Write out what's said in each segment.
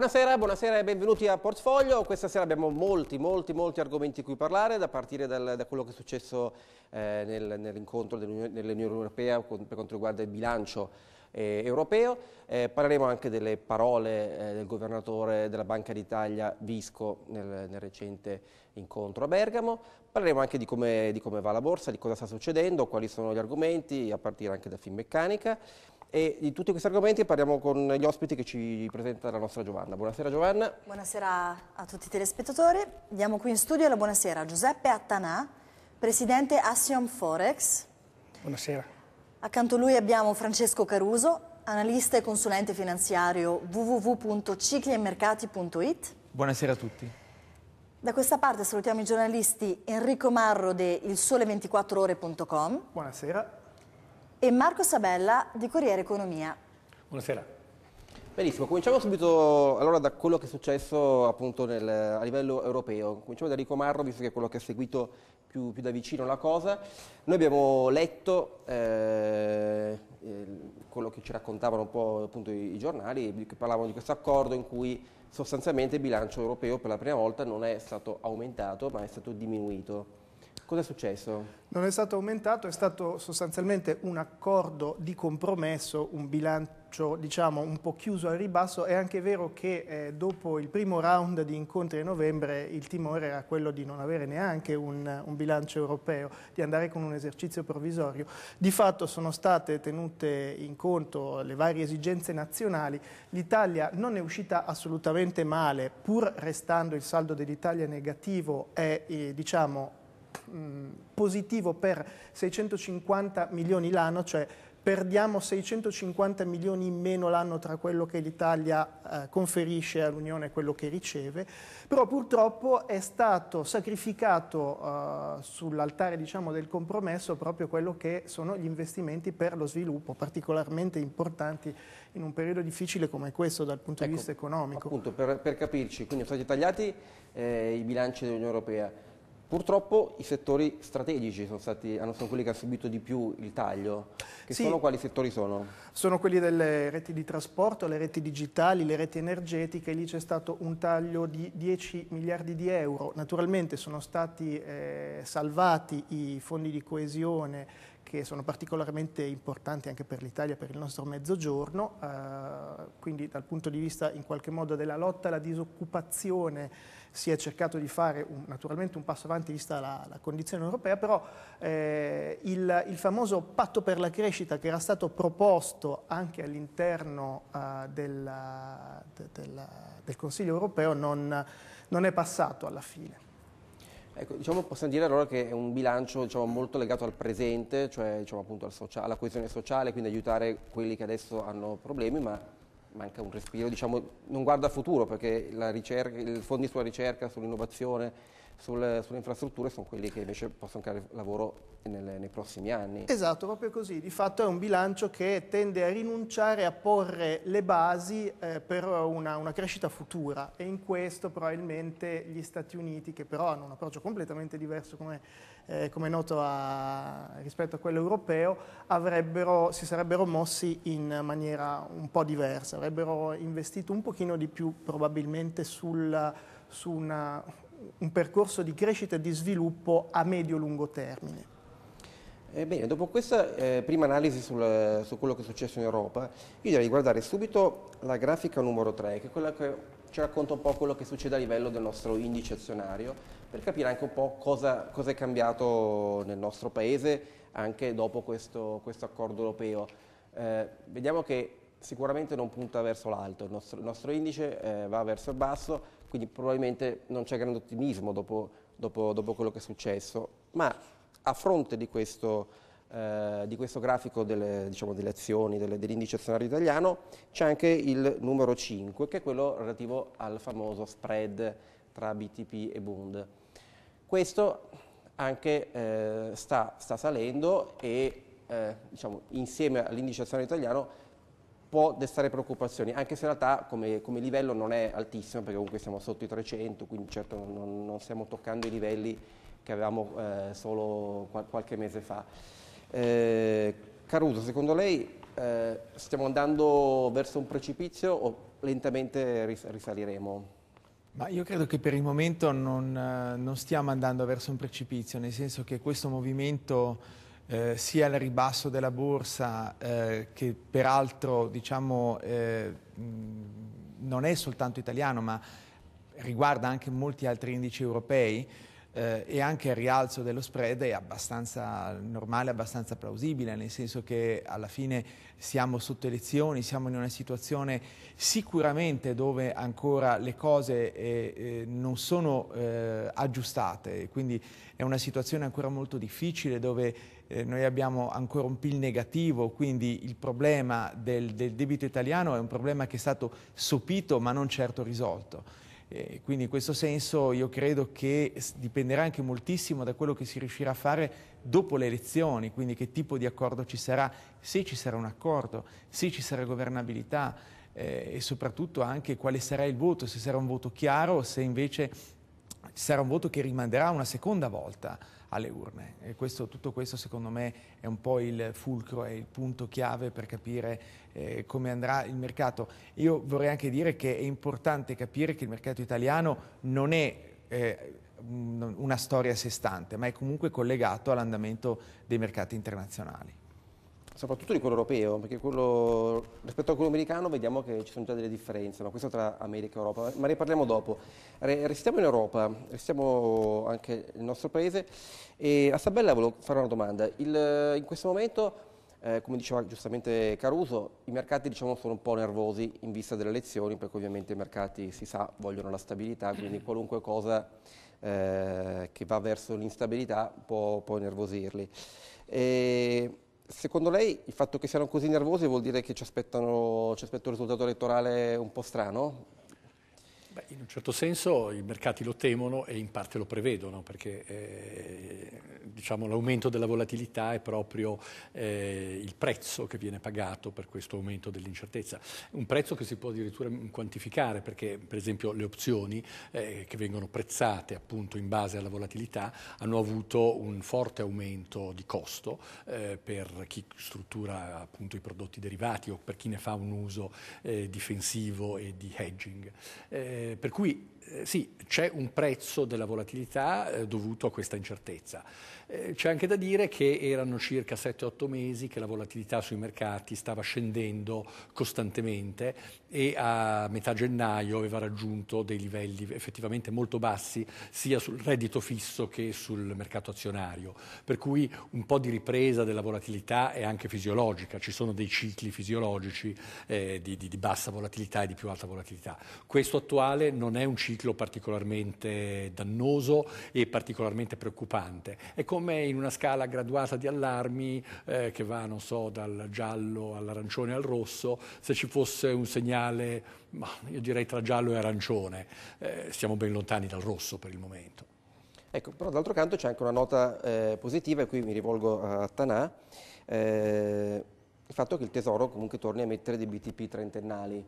Buonasera, buonasera e benvenuti a Portfolio. Questa sera abbiamo molti, molti, molti argomenti di cui parlare, da partire dal, da quello che è successo eh, nel, nell'incontro dell'Unione Europea con, per quanto riguarda il bilancio eh, europeo. Eh, parleremo anche delle parole eh, del governatore della Banca d'Italia Visco nel, nel, recente incontro a Bergamo. Parleremo anche di come, di come va la borsa, di cosa sta succedendo, quali sono gli argomenti, a partire anche da Finmeccanica. E di tutti questi argomenti parliamo con gli ospiti che ci presenta la nostra Giovanna. Buonasera Giovanna. Buonasera a tutti i telespettatori. Diamo qui in studio la buonasera a Giuseppe Attanà, presidente Assium Forex. Buonasera. Accanto a lui abbiamo Francesco Caruso, analista e consulente finanziario www.cicliemmercati.it. Buonasera a tutti. Da questa parte salutiamo i giornalisti Enrico Marro Marrode, il sole24ore.com. Buonasera e Marco Sabella di Corriere Economia. Buonasera. Benissimo, cominciamo subito allora da quello che è successo appunto nel, a livello europeo. Cominciamo da Enrico Marro, visto che è quello che ha seguito più, più da vicino la cosa. Noi abbiamo letto eh, quello che ci raccontavano un po' appunto i, i giornali, che parlavano di questo accordo in cui sostanzialmente il bilancio europeo per la prima volta non è stato aumentato ma è stato diminuito. Cosa è successo? Non è stato aumentato, è stato sostanzialmente un accordo di compromesso, un bilancio diciamo un po' chiuso al ribasso. È anche vero che eh, dopo il primo round di incontri a novembre il timore era quello di non avere neanche un, un bilancio europeo, di andare con un esercizio provvisorio. Di fatto sono state tenute in conto le varie esigenze nazionali. L'Italia non è uscita assolutamente male, pur restando il saldo dell'Italia negativo è eh, diciamo mh, positivo per 650 milioni l'anno, cioè perdiamo 650 milioni in meno l'anno tra quello che l'Italia eh, conferisce all'Unione e quello che riceve, però purtroppo è stato sacrificato eh, sull'altare diciamo, del compromesso proprio quello che sono gli investimenti per lo sviluppo, particolarmente importanti in un periodo difficile come questo dal punto ecco, di vista economico. Appunto, per, per capirci, quindi sono stati tagliati eh, i bilanci dell'Unione Europea, Purtroppo i settori strategici sono, stati, sono, quelli che hanno subito di più il taglio. Che sì, sono, quali settori sono? Sono quelli delle reti di trasporto, le reti digitali, le reti energetiche. Lì c'è stato un taglio di 10 miliardi di euro. Naturalmente sono stati eh, salvati i fondi di coesione che sono particolarmente importanti anche per l'Italia, per il nostro mezzogiorno, eh, quindi dal punto di vista in qualche modo della lotta alla disoccupazione si è cercato di fare un, naturalmente un passo avanti vista la, la condizione europea, però eh, il, il, famoso patto per la crescita che era stato proposto anche all'interno eh, del, del, del Consiglio europeo non, non è passato alla fine. Ecco, diciamo, possiamo dire allora che è un bilancio diciamo, molto legato al presente, cioè diciamo, appunto al socia- alla coesione sociale, quindi aiutare quelli che adesso hanno problemi, ma manca un respiro, diciamo, non guarda al futuro perché i fondi sulla ricerca, sull'innovazione sul, sulle infrastrutture sono quelli che invece possono creare lavoro nel, nei prossimi anni. Esatto, proprio così. Di fatto è un bilancio che tende a rinunciare a porre le basi eh, per una, una, crescita futura e in questo probabilmente gli Stati Uniti, che però hanno un approccio completamente diverso come, eh, come noto a, rispetto a quello europeo, avrebbero, si sarebbero mossi in maniera un po' diversa, avrebbero investito un pochino di più probabilmente sul, su una un percorso di crescita e di sviluppo a medio-lungo termine. Eh bene, dopo questa eh, prima analisi sul, su quello che è successo in Europa, io direi di guardare subito la grafica numero 3, che è quella che ci racconta un po' quello che succede a livello del nostro indice azionario, per capire anche un po' cosa, cosa è cambiato nel nostro paese anche dopo questo, questo accordo europeo. Eh, vediamo che sicuramente non punta verso l'alto, il, il nostro, indice eh, va verso il basso, quindi probabilmente non c'è grande ottimismo dopo, dopo, dopo, quello che è successo, ma a fronte di questo, eh, di questo grafico delle, diciamo, delle azioni dell'indice azionario italiano c'è anche il numero 5 che è quello relativo al famoso spread tra BTP e Bund. Questo anche eh, sta, sta, salendo e eh, diciamo, insieme all'indice azionario italiano può destare preoccupazioni, anche se in realtà come, come livello non è altissimo, perché comunque siamo sotto i 300, quindi certo non, non stiamo toccando i livelli che avevamo eh, solo qual qualche mese fa. Eh, Caruso, secondo lei eh, stiamo andando verso un precipizio o lentamente ris risaliremo? Ma io credo che per il momento non, non stiamo andando verso un precipizio, nel senso che questo movimento eh, sia il ribasso della borsa eh, che peraltro diciamo, eh, non è soltanto italiano ma riguarda anche molti altri indici europei, eh, e anche il rialzo dello spread è abbastanza normale, abbastanza plausibile, nel senso che alla fine siamo sotto elezioni, siamo in una situazione sicuramente dove ancora le cose eh, eh, non sono eh, aggiustate, quindi è una situazione ancora molto difficile dove eh, noi abbiamo ancora un PIL negativo, quindi il problema del, del debito italiano è un problema che è stato sopito ma non certo risolto. Eh, quindi in questo senso io credo che dipenderà anche moltissimo da quello che si riuscirà a fare dopo le elezioni, quindi che tipo di accordo ci sarà, se ci sarà un accordo, se ci sarà governabilità eh, e soprattutto anche quale sarà il voto, se sarà un voto chiaro o se invece sarà un voto che rimanderà una seconda volta alle urne. E questo, tutto questo secondo me è un po' il fulcro, è il punto chiave per capire eh, come andrà il mercato. Io vorrei anche dire che è importante capire che il mercato italiano non è... Eh, una storia a sé stante, ma è comunque collegato all'andamento dei mercati internazionali soprattutto di quello europeo, perché quello, rispetto a quello americano vediamo che ci sono già delle differenze, ma questo tra America e Europa, ma ne parliamo dopo. restiamo in Europa, restiamo anche nel nostro paese e a Sabella volevo fare una domanda. Il, in questo momento eh, come diceva giustamente Caruso, i mercati diciamo, sono un po' nervosi in vista delle elezioni, perché ovviamente i mercati, si sa, vogliono la stabilità, quindi qualunque cosa eh, che va verso l'instabilità può, può innervosirli. E Secondo lei il fatto che siano così nervosi vuol dire che ci, ci aspetta un risultato elettorale un po' strano? in un certo senso i mercati lo temono e in parte lo prevedono perché eh, diciamo, l'aumento della volatilità è proprio eh, il prezzo che viene pagato per questo aumento dell'incertezza. Un prezzo che si può addirittura quantificare perché per esempio le opzioni eh, che vengono prezzate appunto in base alla volatilità hanno avuto un forte aumento di costo eh, per chi struttura appunto i prodotti derivati o per chi ne fa un uso eh, difensivo e di hedging. Eh, eh, per cui eh, sì, c'è un prezzo della volatilità eh, dovuto a questa incertezza. Eh, c'è anche da dire che erano circa 7-8 mesi che la volatilità sui mercati stava scendendo costantemente e a metà gennaio aveva raggiunto dei livelli effettivamente molto bassi sia sul reddito fisso che sul mercato azionario, per cui un po' di ripresa della volatilità è anche fisiologica, ci sono dei cicli fisiologici eh, di, di, di bassa volatilità e di più alta volatilità. Questo attuale non è un ciclo particolarmente dannoso e particolarmente preoccupante, è come come in una scala graduata di allarmi eh, che va, non so, dal giallo all'arancione al rosso, se ci fosse un segnale, ma io direi tra giallo e arancione, eh, siamo ben lontani dal rosso per il momento. Ecco, però d'altro canto c'è anche una nota eh, positiva, e qui mi rivolgo a Tanà, eh, il fatto che il Tesoro comunque torni a mettere dei BTP trentennali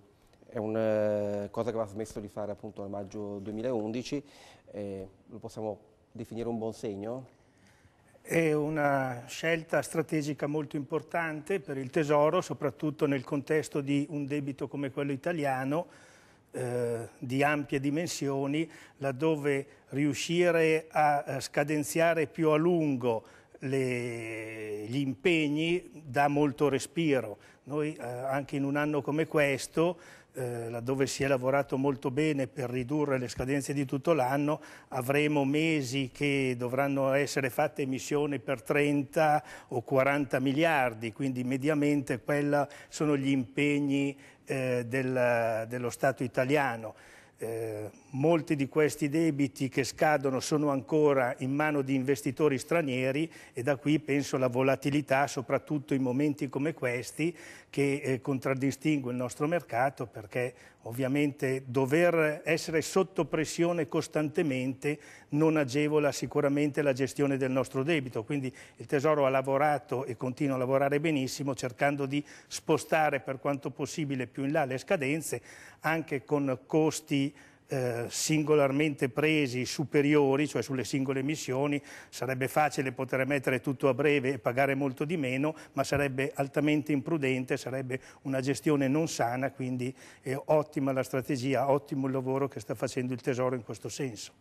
è una eh, cosa che va smesso di fare appunto a maggio 2011, eh, lo possiamo definire un buon segno? È una scelta strategica molto importante per il Tesoro, soprattutto nel contesto di un debito come quello italiano, eh, di ampie dimensioni, laddove riuscire a eh, scadenziare più a lungo le, gli impegni dà molto respiro. Noi eh, anche in un anno come questo eh, laddove si è lavorato molto bene per ridurre le scadenze di tutto l'anno, avremo mesi che dovranno essere fatte emissioni per 30 o 40 miliardi, quindi mediamente quelli sono gli impegni eh, del, dello Stato italiano. Eh, molti di questi debiti che scadono sono ancora in mano di investitori stranieri e da qui penso la volatilità, soprattutto in momenti come questi, che eh, contraddistingue il nostro mercato perché Ovviamente dover essere sotto pressione costantemente non agevola sicuramente la gestione del nostro debito, quindi il Tesoro ha lavorato e continua a lavorare benissimo cercando di spostare per quanto possibile più in là le scadenze anche con costi eh, singolarmente presi superiori, cioè sulle singole missioni, sarebbe facile poter mettere tutto a breve e pagare molto di meno, ma sarebbe altamente imprudente, sarebbe una gestione non sana, quindi è ottima la strategia, ottimo il lavoro che sta facendo il Tesoro in questo senso.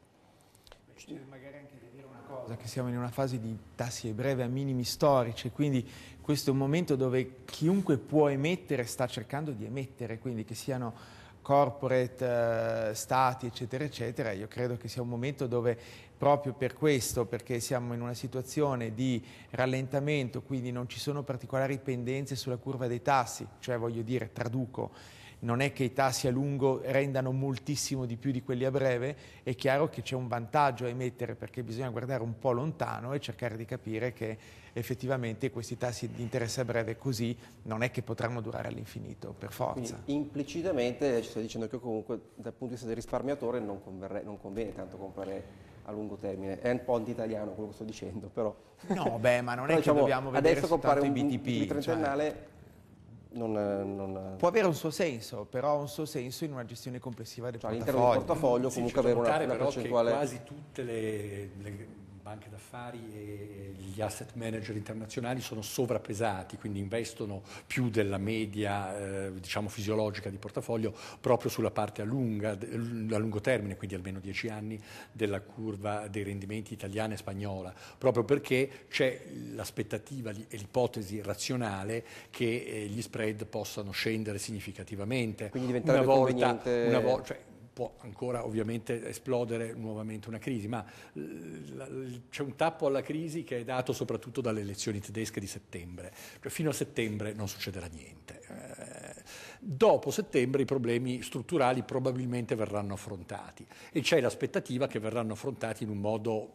Magari anche dire una cosa, che siamo in una fase di tassi di breve a minimi storici, quindi questo è un momento dove chiunque può emettere sta cercando di emettere, quindi che siano corporate, eh, stati, eccetera, eccetera, io credo che sia un momento dove proprio per questo, perché siamo in una situazione di rallentamento, quindi non ci sono particolari pendenze sulla curva dei tassi, cioè voglio dire, traduco, non è che i tassi a lungo rendano moltissimo di più di quelli a breve, è chiaro che c'è un vantaggio a emettere perché bisogna guardare un po' lontano e cercare di capire che effettivamente questi tassi di interesse a breve così non è che potranno durare all'infinito, per forza. Quindi, implicitamente eh, ci stai dicendo che comunque dal punto di vista del risparmiatore non, converre, non conviene tanto comprare a lungo termine. È un po' anti-italiano quello che sto dicendo, però... No, beh, ma non è che diciamo, dobbiamo vedere adesso soltanto un, i BTP. Adesso comprare un trentennale cioè... Non, eh, non... Eh. Può avere un suo senso, però ha un suo senso in una gestione complessiva del cioè, portafoglio. All'interno del portafoglio comunque avere una, una percentuale... quasi tutte le, le ma d'affari e gli asset manager internazionali sono sovrappesati, quindi investono più della media eh, diciamo fisiologica di portafoglio proprio sulla parte a, lunga, a lungo termine, quindi almeno 10 anni, della curva dei rendimenti italiana e spagnola, proprio perché c'è l'aspettativa e l'ipotesi razionale che eh, gli spread possano scendere significativamente. Quindi diventare una volta, una vo- cioè, può ancora ovviamente esplodere nuovamente una crisi, ma eh, c'è un tappo alla crisi che è dato soprattutto dalle elezioni tedesche di settembre, cioè fino a settembre non succederà niente. Eh, dopo settembre i problemi strutturali probabilmente verranno affrontati e c'è l'aspettativa che verranno affrontati in un modo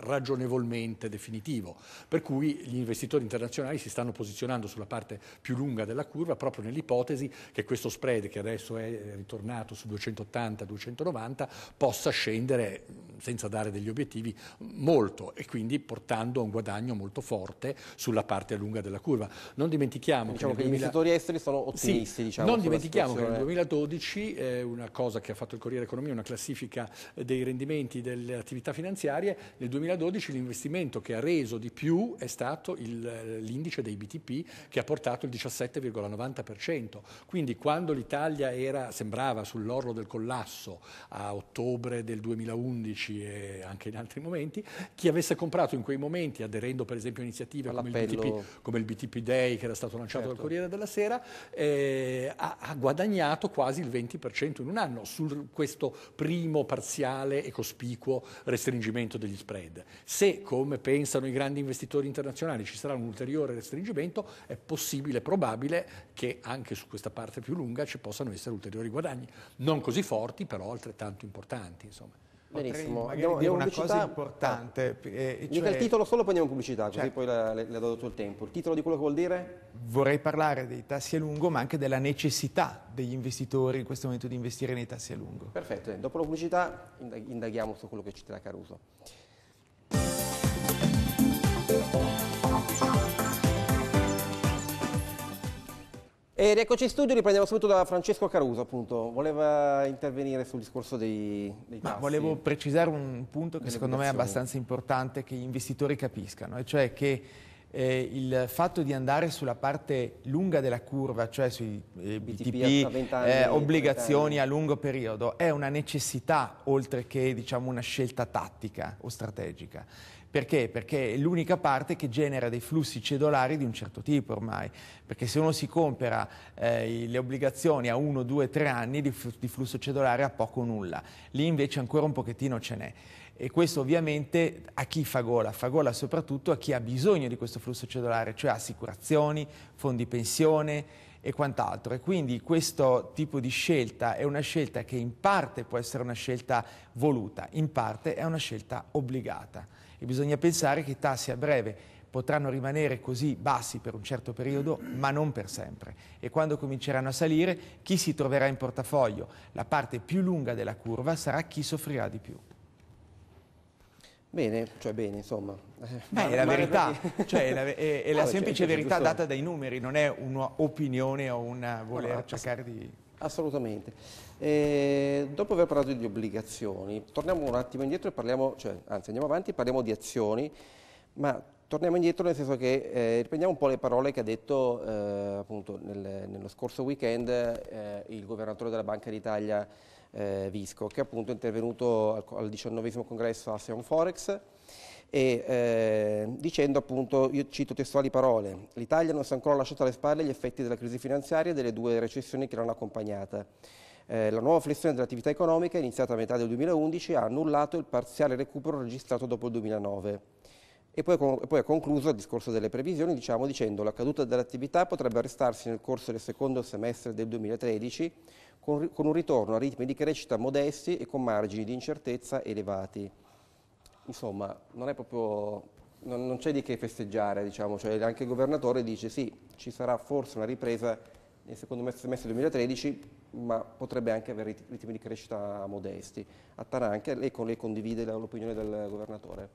ragionevolmente definitivo, per cui gli investitori internazionali si stanno posizionando sulla parte più lunga della curva proprio nell'ipotesi che questo spread che adesso è ritornato su 280-290 possa scendere senza dare degli obiettivi molto e quindi portando a un guadagno molto forte sulla parte lunga della curva. Non dimentichiamo diciamo che, che 2000... gli investitori esteri sono ottimisti. Sì, diciamo, non dimentichiamo che nel 2012 eh, una cosa che ha fatto il Corriere Economia, una classifica dei rendimenti delle attività finanziarie, nel 2012 2012 l'investimento che ha reso di più è stato l'indice dei BTP che ha portato il 17,90%. Quindi quando l'Italia era, sembrava sull'orlo del collasso a ottobre del 2011 e anche in altri momenti, chi avesse comprato in quei momenti, aderendo per esempio a iniziative come il, BTP, come il, BTP, Day che era stato lanciato certo. dal Corriere della Sera, eh, ha, ha, guadagnato quasi il 20% in un anno su questo primo parziale e cospicuo restringimento degli spread. Se, come pensano i grandi investitori internazionali, ci sarà un ulteriore restringimento, è possibile, e probabile che anche su questa parte più lunga ci possano essere ulteriori guadagni, non così forti, però altrettanto importanti. Insomma. Benissimo, andiamo, andiamo una cosa importante. Eh, cioè, il titolo solo poi andiamo in pubblicità, così certo. poi le, do tutto il tempo. Il titolo di quello che vuol dire? Vorrei parlare dei tassi a lungo, ma anche della necessità degli investitori in questo momento di investire nei tassi a lungo. Perfetto, eh, dopo la pubblicità indaghiamo su quello che ci dirà Caruso. E rieccoci in studio, riprendiamo subito da Francesco Caruso, appunto. Voleva intervenire sul discorso dei, dei tassi. Ma volevo precisare un punto che secondo me è abbastanza importante che gli investitori capiscano, e cioè che eh, il fatto di andare sulla parte lunga della curva, cioè sui eh, BTP, BTP eh, anni, eh, obbligazioni a lungo periodo, è una necessità oltre che diciamo, una scelta tattica o strategica. Perché? Perché è l'unica parte che genera dei flussi cedolari di un certo tipo ormai. Perché se uno si compra eh, le obbligazioni a 1, 2, 3 anni di, di flusso cedolare ha poco o nulla. Lì invece ancora un pochettino ce n'è. E questo ovviamente a chi fa gola? Fa gola soprattutto a chi ha bisogno di questo flusso cedolare, cioè assicurazioni, fondi pensione e quant'altro. E quindi questo tipo di scelta è una scelta che in parte può essere una scelta voluta, in parte è una scelta obbligata e bisogna pensare che i tassi a breve potranno rimanere così bassi per un certo periodo, ma non per sempre. E quando cominceranno a salire, chi si troverà in portafoglio la parte più lunga della curva sarà chi soffrirà di più. Bene, cioè bene, insomma. Beh, è la verità, cioè, è la, è, è no, la cioè, semplice cioè, verità data dai numeri, non è un'opinione o un voler no, cercare di... Assolutamente. E eh, dopo aver parlato di obbligazioni, torniamo un attimo indietro e parliamo, cioè, anzi andiamo avanti, parliamo di azioni, ma torniamo indietro nel senso che eh, riprendiamo un po' le parole che ha detto eh, appunto nel, nello scorso weekend eh, il governatore della Banca d'Italia eh, Visco, che appunto è intervenuto al, al 19 congresso ASEAN Forex e eh, dicendo appunto, io cito testuali parole, l'Italia non si è ancora lasciata alle spalle gli effetti della crisi finanziaria e delle due recessioni che l'hanno accompagnata. Eh, la nuova flessione dell'attività economica, iniziata a metà del 2011, ha annullato il parziale recupero registrato dopo il 2009. E poi, con, poi ha concluso il discorso delle previsioni diciamo, dicendo la caduta dell'attività potrebbe arrestarsi nel corso del secondo semestre del 2013 con, con un ritorno a ritmi di crescita modesti e con margini di incertezza elevati insomma, non è proprio non, non, c'è di che festeggiare, diciamo, cioè, anche il governatore dice sì, ci sarà forse una ripresa nel secondo semestre 2013, ma potrebbe anche avere ritmi di crescita modesti. Attara anche, lei, lei condivide l'opinione del governatore?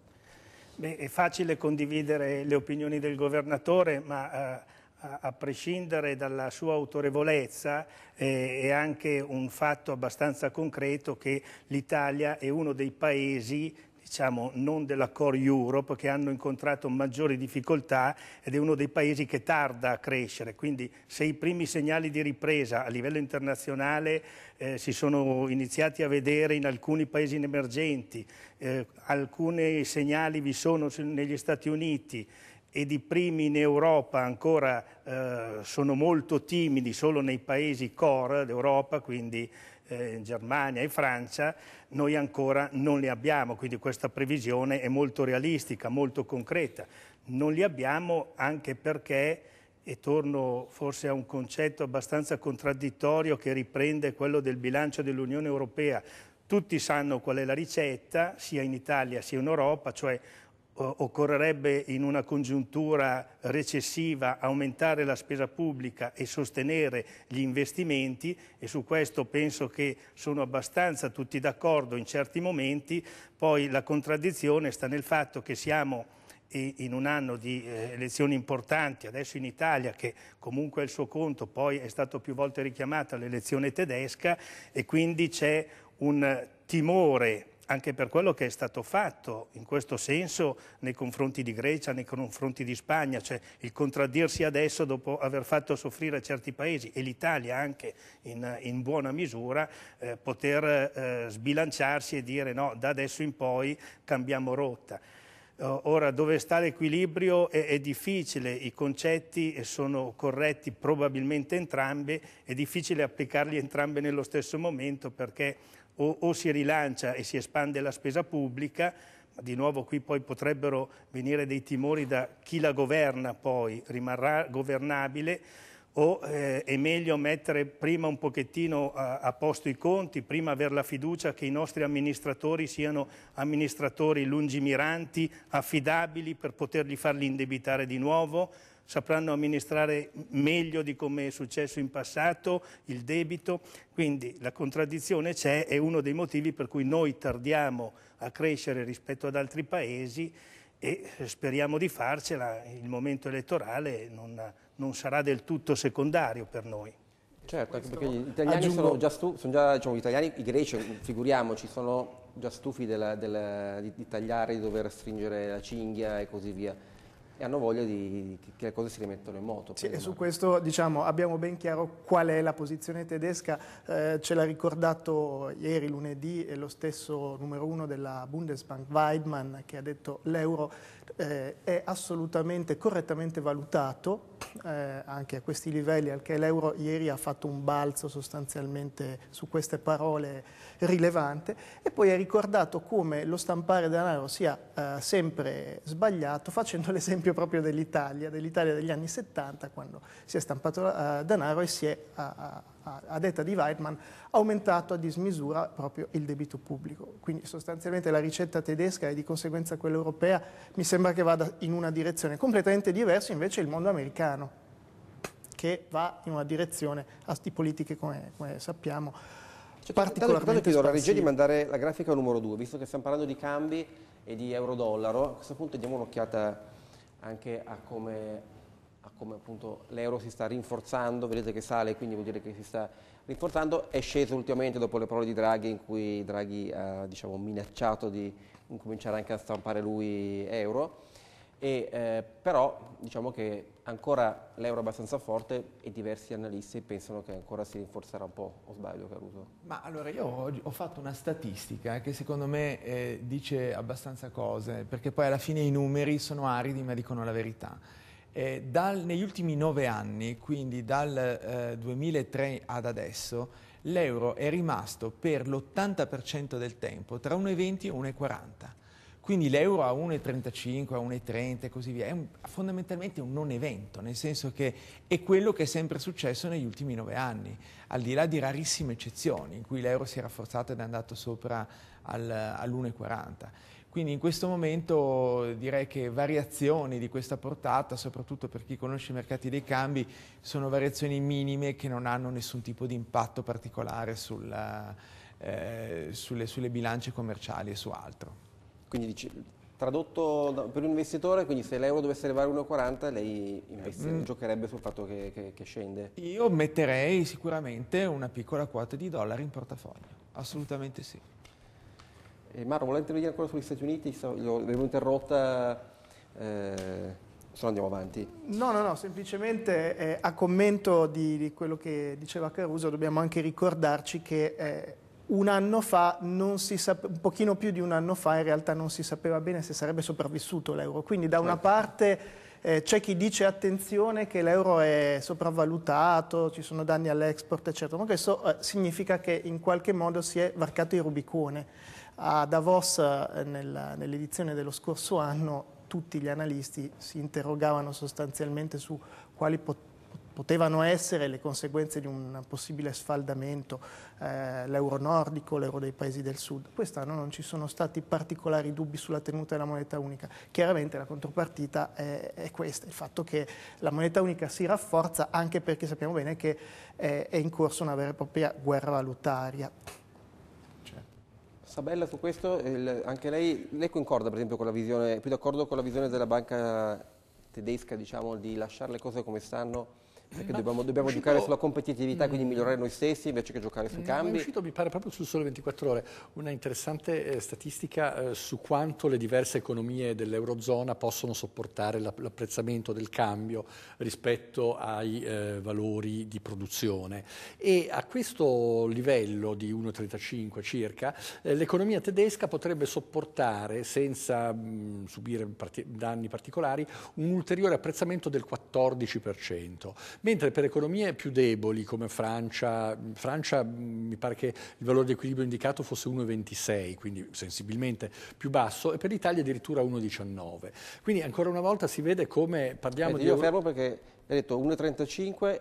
Beh, è facile condividere le opinioni del governatore, ma... Eh a prescindere dalla sua autorevolezza, eh, è anche un fatto abbastanza concreto che l'Italia è uno dei paesi diciamo, non della Core Europe, che hanno incontrato maggiori difficoltà ed è uno dei paesi che tarda a crescere. Quindi se i primi segnali di ripresa a livello internazionale eh, si sono iniziati a vedere in alcuni paesi emergenti, eh, alcuni segnali vi sono negli Stati Uniti, ed i primi in Europa ancora eh, sono molto timidi solo nei paesi core d'Europa, quindi eh, in Germania e Francia, noi ancora non li abbiamo, quindi questa previsione è molto realistica, molto concreta. Non li abbiamo anche perché e torno forse a un concetto abbastanza contraddittorio che riprende quello del bilancio dell'Unione Europea. Tutti sanno qual è la ricetta, sia in Italia sia in Europa, cioè occorrerebbe in una congiuntura recessiva aumentare la spesa pubblica e sostenere gli investimenti e su questo penso che sono abbastanza tutti d'accordo in certi momenti, poi la contraddizione sta nel fatto che siamo in un anno di eh, elezioni importanti, adesso in Italia che comunque è il suo conto, poi è stato più volte richiamata l'elezione tedesca e quindi c'è un timore anche per quello che è stato fatto in questo senso nei confronti di Grecia, nei confronti di Spagna, cioè il contraddirsi adesso dopo aver fatto soffrire certi paesi e l'Italia anche in, in buona misura eh, poter eh, sbilanciarsi e dire no, da adesso in poi cambiamo rotta. Ora, dove sta l'equilibrio è, è, difficile, i concetti sono corretti probabilmente entrambi, è difficile applicarli entrambi nello stesso momento perché o, o si rilancia e si espande la spesa pubblica, ma di nuovo qui poi potrebbero venire dei timori da chi la governa poi, rimarrà governabile, o eh, è meglio mettere prima un pochettino a, a, posto i conti, prima avere la fiducia che i nostri amministratori siano amministratori lungimiranti, affidabili per poterli farli indebitare di nuovo, sapranno amministrare meglio di come è successo in passato il debito, quindi la contraddizione c'è, è uno dei motivi per cui noi tardiamo a crescere rispetto ad altri paesi e speriamo di farcela, il momento elettorale non, non sarà del tutto secondario per noi. Certo, anche perché gli italiani aggiungo... sono già stufi, sono già, diciamo, gli italiani, i greci, figuriamoci, sono già stufi della, della, di, di tagliare, di dover stringere la cinghia e così via e hanno voglia di, di, che le cose si rimettano in moto. Sì, e su questo diciamo, abbiamo ben chiaro qual è la posizione tedesca, eh, ce l'ha ricordato ieri lunedì lo stesso numero uno della Bundesbank Weidmann che ha detto l'euro eh, è assolutamente correttamente valutato eh, anche a questi livelli, anche l'euro ieri ha fatto un balzo sostanzialmente su queste parole rilevante e poi ha ricordato come lo stampare denaro sia eh, sempre sbagliato facendo l'esempio proprio dell'Italia, dell'Italia degli anni 70 quando si è stampato eh, denaro e si è... A, a, a detta di Weidmann, aumentato a dismisura proprio il debito pubblico. Quindi sostanzialmente la ricetta tedesca e di conseguenza quella europea mi sembra che vada in una direzione completamente diversa invece il mondo americano, che va in una direzione di politiche come, come sappiamo. Cioè, particolarmente tanto, chiedo alla regia di mandare la grafica numero 2, visto che stiamo parlando di cambi e di euro-dollaro, a questo punto diamo un'occhiata anche a come a come appunto l'euro si sta rinforzando, vedete che sale, quindi vuol dire che si sta rinforzando, è sceso ultimamente dopo le parole di Draghi in cui Draghi ha diciamo, minacciato di incominciare anche a stampare lui euro, e, eh, però diciamo che ancora l'euro è abbastanza forte e diversi analisti pensano che ancora si rinforzerà un po', o sbaglio Caruso? Ma allora io ho, fatto una statistica che secondo me eh, dice abbastanza cose, perché poi alla fine i numeri sono aridi ma dicono la verità. Eh, dal, negli ultimi nove anni, quindi dal eh, 2003 ad adesso, l'euro è rimasto per l'80% del tempo tra 1,20 e 1,40. Quindi l'euro a 1,35, a 1,30 e così via è un, fondamentalmente un non evento, nel senso che è quello che è sempre successo negli ultimi nove anni, al di là di rarissime eccezioni in cui l'euro si è rafforzato ed è andato sopra al, all'1,40. Quindi in questo momento direi che variazioni di questa portata, soprattutto per chi conosce i mercati dei cambi, sono variazioni minime che non hanno nessun tipo di impatto particolare sulla, eh, sulle, sulle, bilance commerciali e su altro. Quindi dici, tradotto per un investitore, quindi se l'euro dovesse arrivare a 1,40 lei mm. giocherebbe sul fatto che, che, che scende? Io metterei sicuramente una piccola quota di dollari in portafoglio, assolutamente sì. Eh, Maro, voleva intervenire ancora sugli Stati Uniti? L'avevo interrotta, eh, se no andiamo avanti. No, no, no, semplicemente eh, a commento di, di, quello che diceva Caruso dobbiamo anche ricordarci che eh, un anno fa, un pochino più di un anno fa, in realtà non si sapeva bene se sarebbe sopravvissuto l'euro. Quindi da una certo. parte... Eh, c'è chi dice attenzione che l'euro è sopravvalutato, ci sono danni all'export, eccetera, ma questo eh, significa che in qualche modo si è varcato il rubicone. A Davos, eh, nell'edizione dello scorso anno, tutti gli analisti si interrogavano sostanzialmente su quali potessero potevano essere le conseguenze di un possibile sfaldamento, eh, l'euro nordico, l'euro dei paesi del sud. Quest'anno non ci sono stati particolari dubbi sulla tenuta della moneta unica. Chiaramente la contropartita è, è questa, il fatto che la moneta unica si rafforza anche perché sappiamo bene che eh, è in corso una vera e propria guerra valutaria. Sabella su questo, il, anche lei, lei concorda per esempio con la visione, più d'accordo con la visione della banca tedesca diciamo, di lasciare le cose come stanno perché Ma dobbiamo, dobbiamo uscito, giocare sulla competitività, quindi mm. migliorare noi stessi invece che giocare sui mm, cambi. È uscito, mi pare, proprio sul Sole 24 Ore una interessante eh, statistica eh, su quanto le diverse economie dell'Eurozona possono sopportare l'apprezzamento del cambio rispetto ai eh, valori di produzione. E a questo livello di 1,35 circa, eh, l'economia tedesca potrebbe sopportare, senza mh, mm, subire parti danni particolari, un ulteriore apprezzamento del 14% mentre per economie più deboli come Francia, Francia mi pare che il valore di equilibrio indicato fosse 1,26, quindi sensibilmente più basso, e per l'Italia addirittura 1,19. Quindi ancora una volta si vede come parliamo Vedi, di... Io fermo perché hai detto 1,35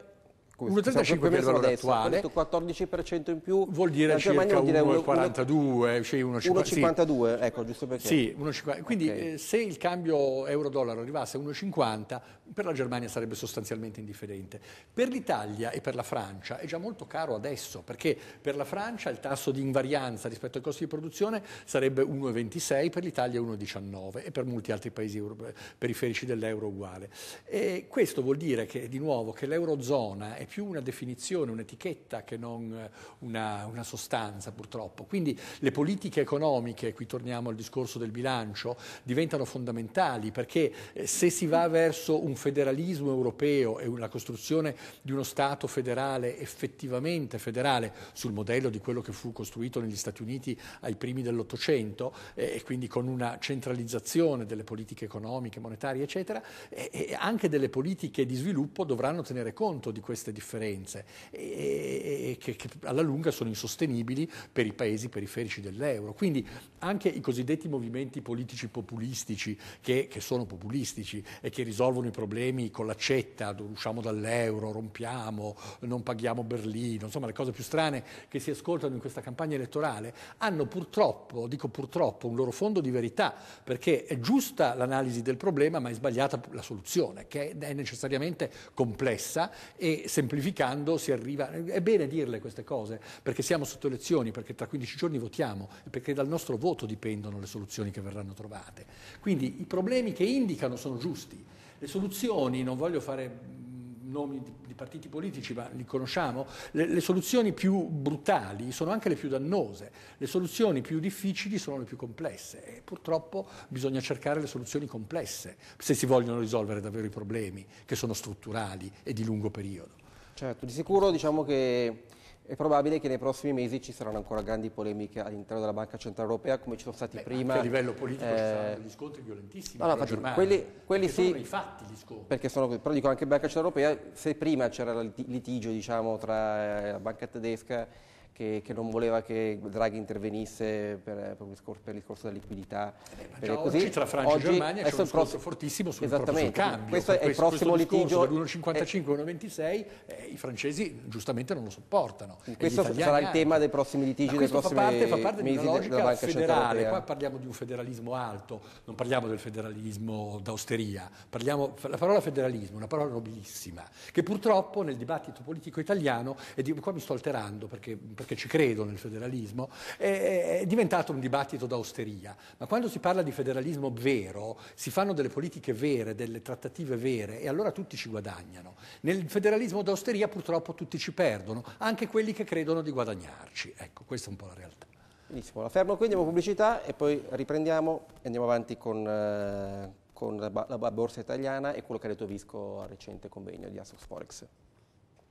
1,35 per il valore adesso, attuale. 14% in più. Vuol dire circa 1,42, cioè 1,52. Sì. ecco, giusto perché. Sì, 1, quindi okay. eh, se il cambio euro-dollaro arrivasse a 1,50 per la Germania sarebbe sostanzialmente indifferente. Per l'Italia e per la Francia è già molto caro adesso, perché per la Francia il tasso di invarianza rispetto ai costi di produzione sarebbe 1,26, per l'Italia 1,19 e per molti altri paesi eh, periferici dell'euro uguale. E questo vuol dire che, di nuovo, che l'eurozona è più una definizione, un'etichetta che non eh, una, una sostanza, purtroppo. Quindi le politiche economiche, qui torniamo al discorso del bilancio, diventano fondamentali perché eh, se si va verso un un federalismo europeo e una costruzione di uno Stato federale effettivamente federale sul modello di quello che fu costruito negli Stati Uniti ai primi dell'Ottocento eh, e quindi con una centralizzazione delle politiche economiche, monetarie, eccetera, e, anche delle politiche di sviluppo dovranno tenere conto di queste differenze e, che, che alla lunga sono insostenibili per i paesi periferici dell'euro. Quindi anche i cosiddetti movimenti politici populistici che, che sono populistici e che risolvono i problemi problemi con l'accetta, usciamo dall'euro, rompiamo, non paghiamo Berlino, insomma le cose più strane che si ascoltano in questa campagna elettorale, hanno purtroppo, dico purtroppo, un loro fondo di verità, perché è giusta l'analisi del problema, ma è sbagliata la soluzione, che è necessariamente complessa e semplificando si arriva... È bene dirle queste cose, perché siamo sotto elezioni, perché tra 15 giorni votiamo e perché dal nostro voto dipendono le soluzioni che verranno trovate. Quindi i problemi che indicano sono giusti, le soluzioni, non voglio fare mm, nomi di, partiti politici, ma li conosciamo, le, le, soluzioni più brutali sono anche le più dannose, le soluzioni più difficili sono le più complesse e purtroppo bisogna cercare le soluzioni complesse se si vogliono risolvere davvero i problemi che sono strutturali e di lungo periodo. Certo, di sicuro diciamo che è probabile che nei prossimi mesi ci saranno ancora grandi polemiche all'interno della Banca Centrale Europea, come ci sono stati Beh, prima. a livello politico eh, ci saranno degli scontri violentissimi. No, no, infatti, quelli, quelli sì, sono i fatti gli scontri. Perché Sono, però dico anche Banca Centrale Europea, se prima c'era il litigio diciamo, tra eh, la banca tedesca che, che, non voleva che Draghi intervenisse per, eh, per, il, discorso, per il, discorso, della liquidità. Eh, ma già così, oggi tra Francia oggi, e Germania c'è un discorso fortissimo sul, sul cambio. Questo è il prossimo questo litigio. Dall'1,55 all'1,26 eh, i francesi giustamente non lo sopportano. Questo sarà il tema dei prossimi litigi dei prossimi fa parte, fa parte mesi di della Banca federale. Qua parliamo di un federalismo alto, non parliamo del federalismo d'austeria. Parliamo, la parola federalismo è una parola nobilissima che purtroppo nel dibattito politico italiano, e qua mi sto alterando perché perché ci credo nel federalismo, è, è diventato un dibattito d'austeria. Ma quando si parla di federalismo vero, si fanno delle politiche vere, delle trattative vere e allora tutti ci guadagnano. Nel federalismo d'austeria purtroppo tutti ci perdono, anche quelli che credono di guadagnarci. Ecco, questa è un po' la realtà. Benissimo, la fermo qui, andiamo a pubblicità e poi riprendiamo e andiamo avanti con... Eh con la, borsa italiana e quello che ha detto Visco al recente convegno di Assox Forex.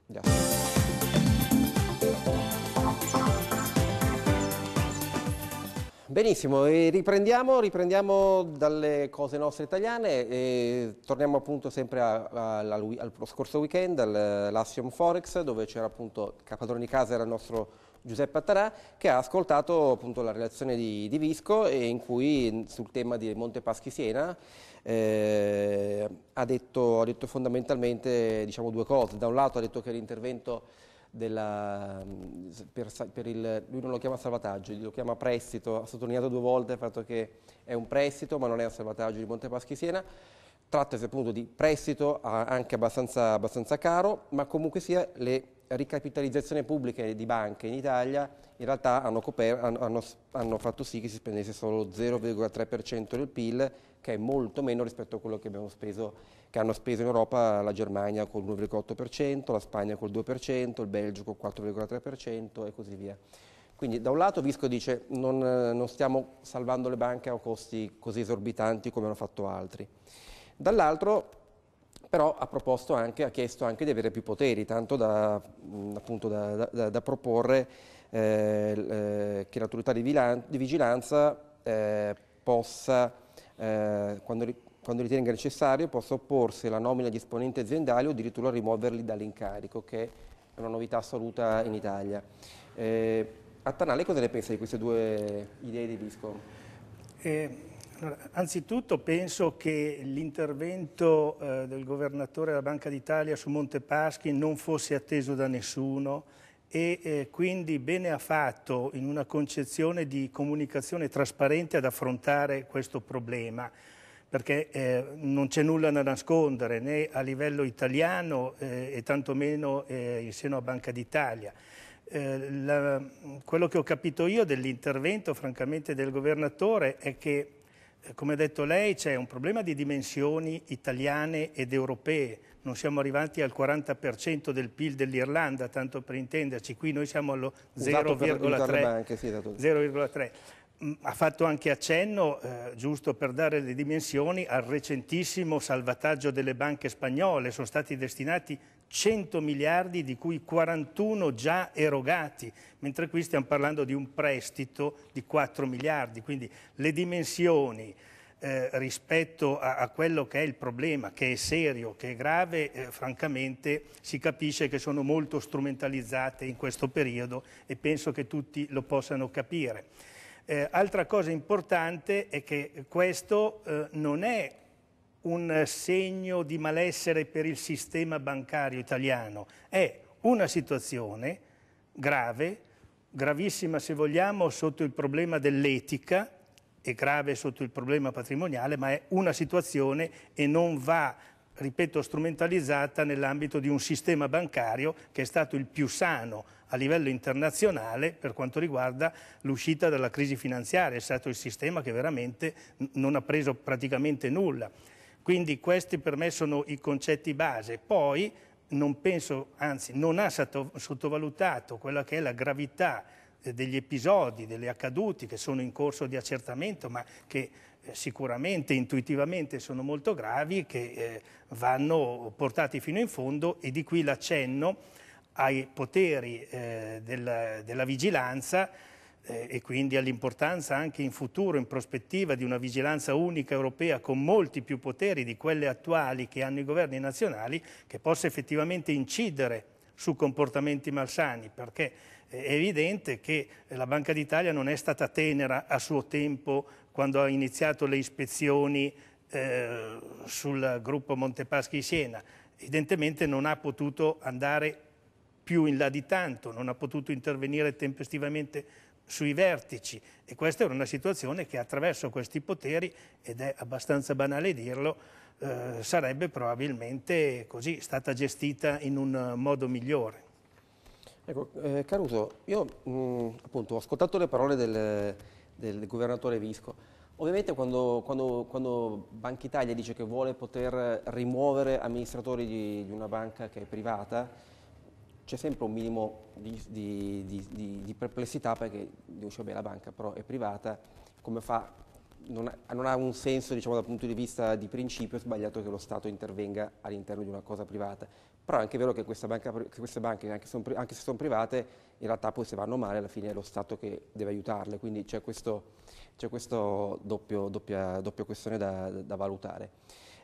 Di Assox. Benissimo, riprendiamo, riprendiamo, dalle cose nostre italiane e torniamo appunto sempre a, a, al, al, scorso weekend all'Assium Forex dove c'era appunto il capadrone di casa era il nostro Giuseppe Attarà che ha ascoltato appunto la relazione di, di Visco e in cui sul tema di Monte Paschi Siena eh, ha, detto, ha, detto, fondamentalmente diciamo, due cose. Da un lato ha detto che l'intervento della, per, per il, lui non lo chiama salvataggio, lo chiama prestito, ha sottolineato due volte il fatto che è un prestito ma non è un salvataggio di Montepaschi Siena, trattasi appunto di prestito anche abbastanza, abbastanza caro, ma comunque sia le ricapitalizzazioni pubbliche di banche in Italia in realtà hanno, hanno, hanno fatto sì che si spendesse solo 0,3% del PIL, che è molto meno rispetto a quello che abbiamo speso che hanno speso in Europa la Germania con l'1,8%, la Spagna col 2%, il Belgio col 4,3% e così via. Quindi da un lato Visco dice non, non stiamo salvando le banche a costi così esorbitanti come hanno fatto altri. Dall'altro però ha, proposto anche, ha chiesto anche di avere più poteri, tanto da, appunto, da, da, da proporre eh, eh che l'autorità di, vigilanza eh, possa, eh, quando quando ritenga necessario, possa opporsi alla nomina di esponenti aziendali o addirittura rimuoverli dall'incarico, che è una novità assoluta in Italia. Eh, Attanale, cosa ne pensa di queste due idee di Visco? Eh, allora, anzitutto penso che l'intervento eh, del governatore della Banca d'Italia su Monte Paschi non fosse atteso da nessuno e eh, quindi bene ha fatto in una concezione di comunicazione trasparente ad affrontare questo problema perché eh, non c'è nulla da nascondere né a livello italiano eh, e tantomeno eh, in seno a Banca d'Italia. Eh, la, quello che ho capito io dell'intervento francamente del governatore è che, eh, come ha detto lei, c'è un problema di dimensioni italiane ed europee. Non siamo arrivati al 40% del PIL dell'Irlanda, tanto per intenderci. Qui noi siamo allo 0,3. Sì, 0,3 ha fatto anche accenno, eh, giusto per dare le dimensioni, al recentissimo salvataggio delle banche spagnole. Sono stati destinati 100 miliardi, di cui 41 già erogati, mentre qui stiamo parlando di un prestito di 4 miliardi. Quindi le dimensioni eh, rispetto a, a, quello che è il problema, che è serio, che è grave, eh, francamente si capisce che sono molto strumentalizzate in questo periodo e penso che tutti lo possano capire. Eh, altra cosa importante è che questo eh, non è un segno di malessere per il sistema bancario italiano, è una situazione grave, gravissima se vogliamo sotto il problema dell'etica, e grave sotto il problema patrimoniale, ma è una situazione e non va ripeto, strumentalizzata nell'ambito di un sistema bancario che è stato il più sano a livello internazionale per quanto riguarda l'uscita dalla crisi finanziaria, è stato il sistema che veramente non ha preso praticamente nulla. Quindi questi per me sono i concetti base. Poi non penso, anzi non ha sottovalutato quella che è la gravità eh, degli episodi, delle accaduti che sono in corso di accertamento, ma che sicuramente intuitivamente sono molto gravi che eh, vanno portati fino in fondo e di qui l'accenno ai poteri eh, della, della, vigilanza eh, e quindi all'importanza anche in futuro, in prospettiva, di una vigilanza unica europea con molti più poteri di quelle attuali che hanno i governi nazionali che possa effettivamente incidere su comportamenti malsani, perché è evidente che la Banca d'Italia non è stata tenera a suo tempo quando ha iniziato le ispezioni eh, sul gruppo Montepaschi Siena. Evidentemente non ha potuto andare più in là di tanto, non ha potuto intervenire tempestivamente sui vertici e questa è una situazione che attraverso questi poteri, ed è abbastanza banale dirlo, eh, sarebbe probabilmente così stata gestita in un modo migliore. Ecco, eh, Caruso, io mh, mm, appunto ho ascoltato le parole del, del governatore Visco. Ovviamente quando, quando, quando, Banca Italia dice che vuole poter rimuovere amministratori di, di una banca che è privata, c'è sempre un minimo di, di, di perplessità perché dice, vabbè, la banca però è privata, come fa? Non ha, non ha un senso diciamo, dal punto di vista di principio, è sbagliato che lo Stato intervenga all'interno di una cosa privata. Però è anche vero che, banca, che queste banche, anche, son, anche, se sono private, in realtà poi se vanno male alla fine è lo Stato che deve aiutarle, quindi c'è questa doppia, doppia, questione da, da valutare.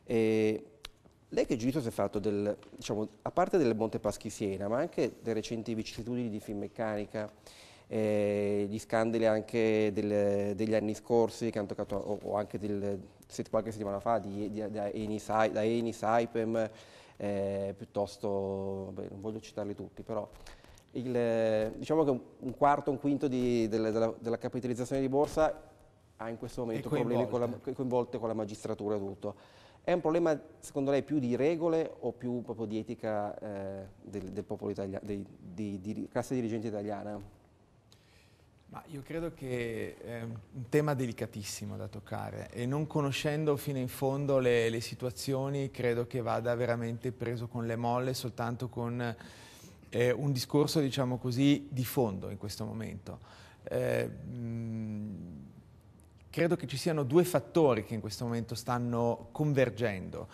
E lei che giudizio si è fatto, del, diciamo, a parte del Montepaschi Siena, ma anche delle recenti vicissitudini di Finmeccanica, eh, gli scandali anche del, degli anni scorsi che hanno toccato, o, o anche del, qualche settimana fa, di, di, da, Eni, da Eni, eh, piuttosto, beh, non voglio citarli tutti, però il, diciamo che un quarto, un quinto di, della, della, della, capitalizzazione di borsa ha in questo momento problemi con la, coinvolte con la magistratura e tutto. È un problema, secondo lei, più di regole o più proprio di etica eh, del, del, popolo italiano, di, di, classe dirigente italiana? Ma io credo che è ehm, un tema delicatissimo da toccare e non conoscendo fino in fondo le, le situazioni credo che vada veramente preso con le molle soltanto con eh, un discorso diciamo così di fondo in questo momento. Eh, mh, credo che ci siano due fattori che in questo momento stanno convergendo.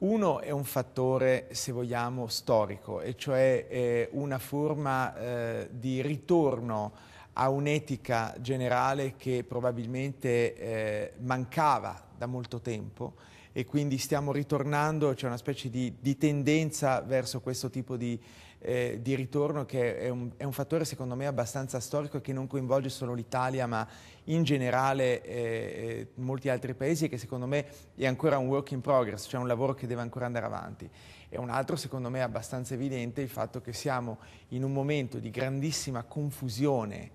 Uno è un fattore, se vogliamo, storico, e cioè eh, una forma eh, di ritorno a un'etica generale che probabilmente eh, mancava da molto tempo e quindi stiamo ritornando, c'è cioè una specie di, di, tendenza verso questo tipo di, eh, di ritorno che è un, è un, fattore secondo me abbastanza storico e che non coinvolge solo l'Italia ma in generale eh, eh molti altri paesi e che secondo me è ancora un work in progress, cioè un lavoro che deve ancora andare avanti. E un altro secondo me abbastanza evidente è il fatto che siamo in un momento di grandissima confusione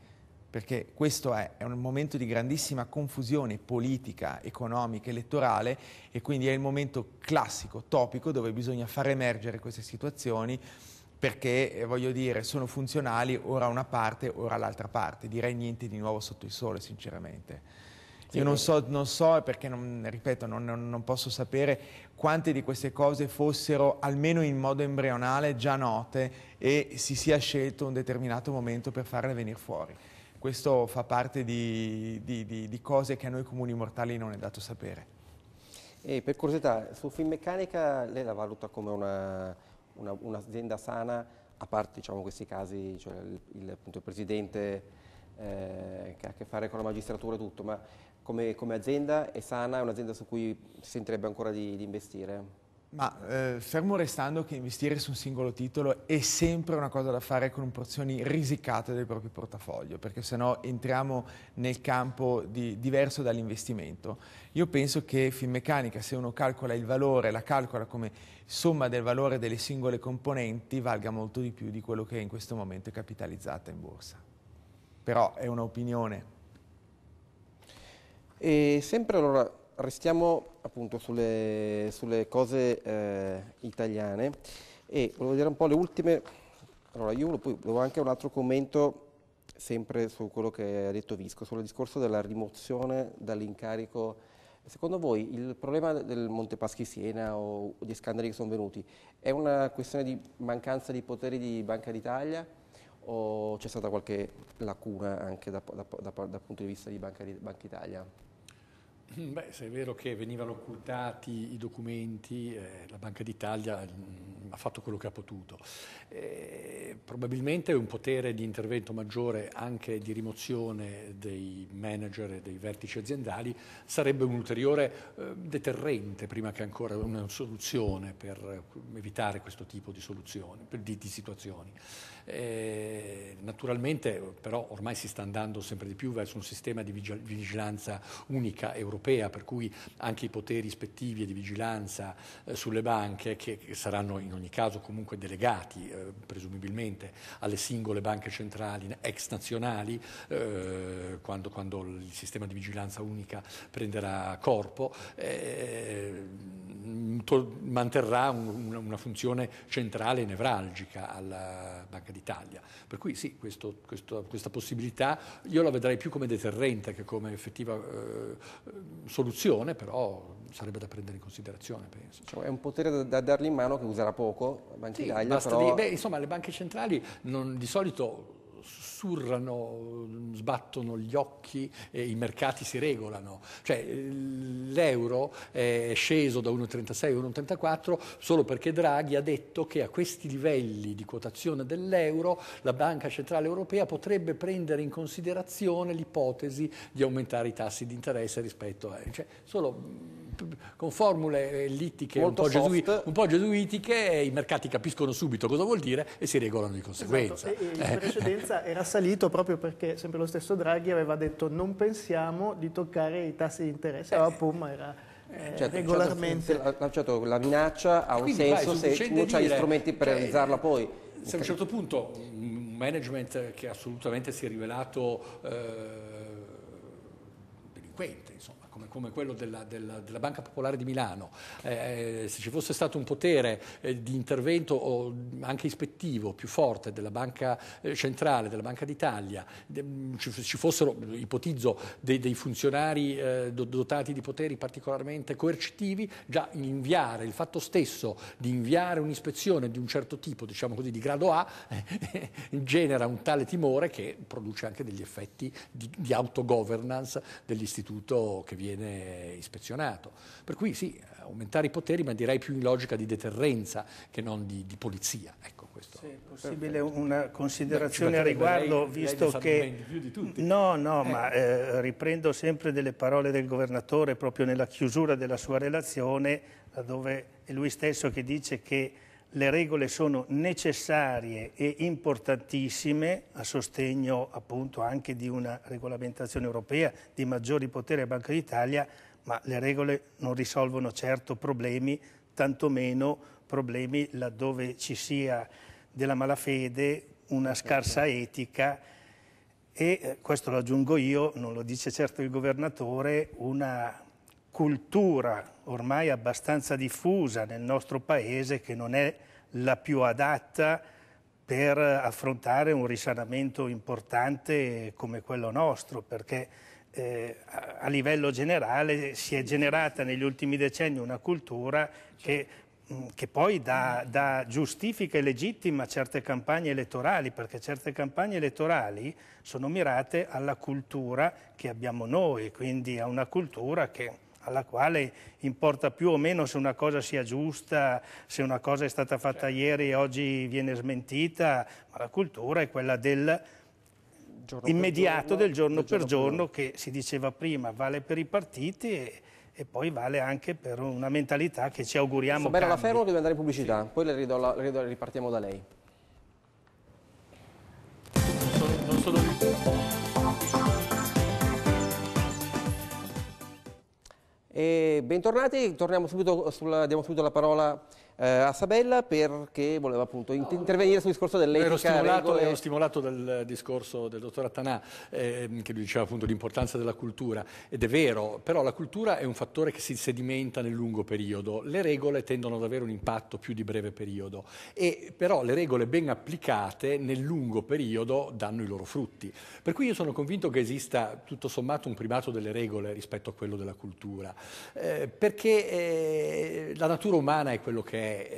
perché questo è, è, un momento di grandissima confusione politica, economica, elettorale e quindi è il momento classico, topico, dove bisogna far emergere queste situazioni perché, eh, voglio dire, sono funzionali ora una parte, ora l'altra parte. Direi niente di nuovo sotto il sole, sinceramente. Io non eh. so, non so perché, non, ripeto, non, non, posso sapere quante di queste cose fossero, almeno in modo embrionale, già note e si sia scelto un determinato momento per farle venire fuori questo fa parte di, di, di, di cose che a noi comuni mortali non è dato sapere. E per curiosità, su Finmeccanica lei la valuta come un'azienda una, un sana, a parte diciamo, questi casi, cioè il, il, appunto, il presidente eh, che ha a che fare con la magistratura e tutto, ma come, come azienda è sana, è un'azienda su cui si sentirebbe ancora di, di investire? Ma eh, fermo restando che investire su un singolo titolo è sempre una cosa da fare con porzioni risicate del proprio portafoglio, perché sennò entriamo nel campo di, diverso dall'investimento. Io penso che Finmeccanica, se uno calcola il valore, la calcola come somma del valore delle singole componenti, valga molto di più di quello che in questo momento è capitalizzata in borsa. Però è un'opinione. E sempre allora restiamo appunto sulle, sulle cose eh, italiane e volevo vedere un po' le ultime. Allora, io volevo, poi, volevo anche un altro commento sempre su quello che ha detto Visco, sul discorso della rimozione dall'incarico. Secondo voi il problema del Monte Paschi Siena o di scandali che sono venuti è una questione di mancanza di poteri di Banca d'Italia o c'è stata qualche lacuna anche dal da, da, da punto di vista di Banca, di Banca Italia? Beh, se è vero che venivano occultati i documenti, eh, la Banca d'Italia mh, mm, ha fatto quello che ha potuto. Eh, probabilmente un potere di intervento maggiore anche di rimozione dei manager e dei vertici aziendali sarebbe un ulteriore eh, deterrente prima che ancora una soluzione per eh, evitare questo tipo di, di, di situazioni. Eh, naturalmente però ormai si sta andando sempre di più verso un sistema di vigilanza unica europea, per cui anche i poteri ispettivi e di vigilanza eh, sulle banche, che saranno in ogni caso comunque delegati eh, presumibilmente alle singole banche centrali ex nazionali, eh, quando, quando, il sistema di vigilanza unica prenderà corpo, eh, to- manterrà un, una funzione centrale e nevralgica alla Banca l'Italia. Per cui sì, questo, questo, questa possibilità io la vedrei più come deterrente che come effettiva eh, soluzione, però sarebbe da prendere in considerazione, penso. Cioè, è un potere da, da, dargli in mano che userà poco, Banca sì, Italia, però... di, beh, insomma, le banche centrali non, di solito sussurrano, sbattono gli occhi e i mercati si regolano. Cioè, l'euro è sceso da 1,36 a 1,34 solo perché Draghi ha detto che a questi livelli di quotazione dell'euro la Banca Centrale Europea potrebbe prendere in considerazione l'ipotesi di aumentare i tassi di interesse rispetto a... Cioè, solo con formule ellittiche eh, un po, gesui, un po', gesuitiche, i mercati capiscono subito cosa vuol dire e si regolano di conseguenza. Esatto. in eh. precedenza era salito proprio perché sempre lo stesso Draghi aveva detto non pensiamo di toccare i tassi di interesse, allora eh. pum era... Eh, certo, certo, regolarmente certo, certo, la minaccia ha un senso vai, se tu hai gli strumenti per cioè, realizzarla poi se a un certo punto un management che assolutamente si è rivelato eh, delinquente insomma come quello della, della, della Banca Popolare di Milano, eh, eh se ci fosse stato un potere eh, di intervento anche ispettivo più forte della Banca eh, Centrale, della Banca d'Italia, de, mm, ci, ci, fossero, ipotizzo, dei, dei funzionari eh, dotati di poteri particolarmente coercitivi, già inviare il fatto stesso di inviare un'ispezione di un certo tipo, diciamo così, di grado A, eh, genera un tale timore che produce anche degli effetti di, di autogovernance dell'istituto che viene viene ispezionato. Per cui sì, aumentare i poteri, ma direi più in logica di deterrenza che non di, di polizia. Ecco questo. Sì, è possibile Perfetto. una considerazione a riguardo, lei, visto lei che... Di no, no, eh. ma eh, riprendo sempre delle parole del governatore proprio nella chiusura della sua relazione, dove è lui stesso che dice che le regole sono necessarie e importantissime a sostegno appunto anche di una regolamentazione europea di maggiori poteri a Banca d'Italia, ma le regole non risolvono certo problemi, tantomeno problemi laddove ci sia della malafede, una certo. scarsa etica e, eh, questo lo aggiungo io, non lo dice certo il governatore, una cultura ormai abbastanza diffusa nel nostro paese che non è la più adatta per affrontare un risanamento importante come quello nostro, perché eh, a livello generale si è generata negli ultimi decenni una cultura che mm, che poi dà, dà, giustifica e legittima certe campagne elettorali, perché certe campagne elettorali sono mirate alla cultura che abbiamo noi, quindi a una cultura che alla quale importa più o meno se una cosa sia giusta, se una cosa è stata fatta certo. ieri e oggi viene smentita, ma la cultura è quella del giorno immediato, giorno, del giorno per giorno, giorno, che si diceva prima, vale per i partiti e, e poi vale anche per una mentalità che ci auguriamo Bene, la fermo, dobbiamo andare in pubblicità, sì. poi le, ridò, la, ridò, ripartiamo da lei. Non sono, non sono... E bentornati, torniamo subito, sulla, diamo subito la parola eh, a Sabella perché voleva appunto in intervenire sul discorso dell'etica. Ero stimolato, regole... ero stimolato dal discorso del dottor Attanà eh, che lui diceva appunto l'importanza della cultura ed è vero, però la cultura è un fattore che si sedimenta nel lungo periodo, le regole tendono ad avere un impatto più di breve periodo e però le regole ben applicate nel lungo periodo danno i loro frutti. Per cui io sono convinto che esista tutto sommato un primato delle regole rispetto a quello della cultura, eh, perché eh, la natura umana è quello che è è,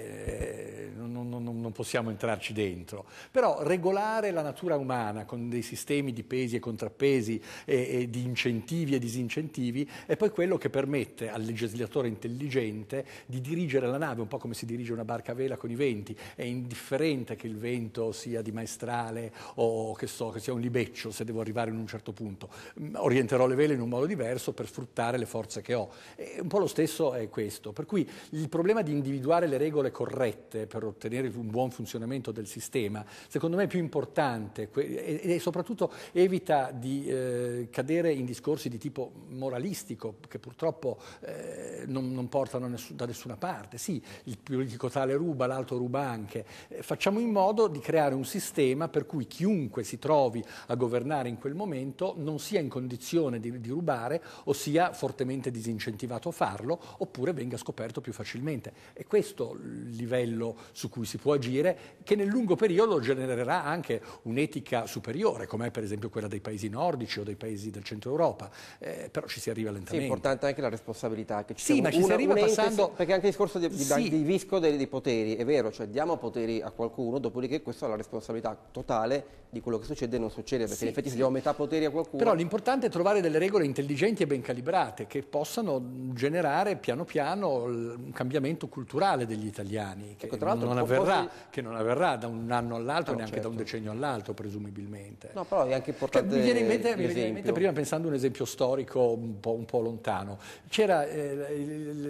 eh, non, non, non, possiamo entrarci dentro. Però regolare la natura umana con dei sistemi di pesi e contrappesi e, e di incentivi e disincentivi è poi quello che permette al legislatore intelligente di dirigere la nave, un po' come si dirige una barca a vela con i venti. È indifferente che il vento sia di maestrale o che, so, che sia un libeccio se devo arrivare in un certo punto. Mm, orienterò le vele in un modo diverso per sfruttare le forze che ho. E un po' lo stesso è questo. Per cui il problema di individuare le le regole corrette per ottenere un buon funzionamento del sistema, secondo me è più importante e, soprattutto evita di eh, cadere in discorsi di tipo moralistico che purtroppo eh, non, non, portano nessu da nessuna parte. Sì, il politico tale ruba, l'altro ruba anche. Eh, facciamo in modo di creare un sistema per cui chiunque si trovi a governare in quel momento non sia in condizione di, di rubare o sia fortemente disincentivato a farlo oppure venga scoperto più facilmente. E questo questo livello su cui si può agire, che nel lungo periodo genererà anche un'etica superiore, come è per esempio quella dei paesi nordici o dei paesi del centro Europa, eh, però ci si arriva lentamente. Sì, è importante anche la responsabilità che ci sì, siamo. ma ci una, si arriva passando... perché anche il discorso di, di, sì. di visco dei, dei, poteri, è vero, cioè diamo poteri a qualcuno, dopodiché questa è la responsabilità totale di quello che succede e non succede, perché sì, in effetti sì. se diamo metà poteri a qualcuno... Però l'importante è trovare delle regole intelligenti e ben calibrate che possano generare piano piano un cambiamento culturale degli degli italiani, che, ecco, non avverrà, poi... che, non avverrà, da un anno all'altro, ah, no, neanche certo. da un certo. decennio all'altro, presumibilmente. No, però è anche cioè, importante. Cioè, mi, viene in mente, mi viene in mente prima pensando a un esempio storico un po', un po lontano. Eh,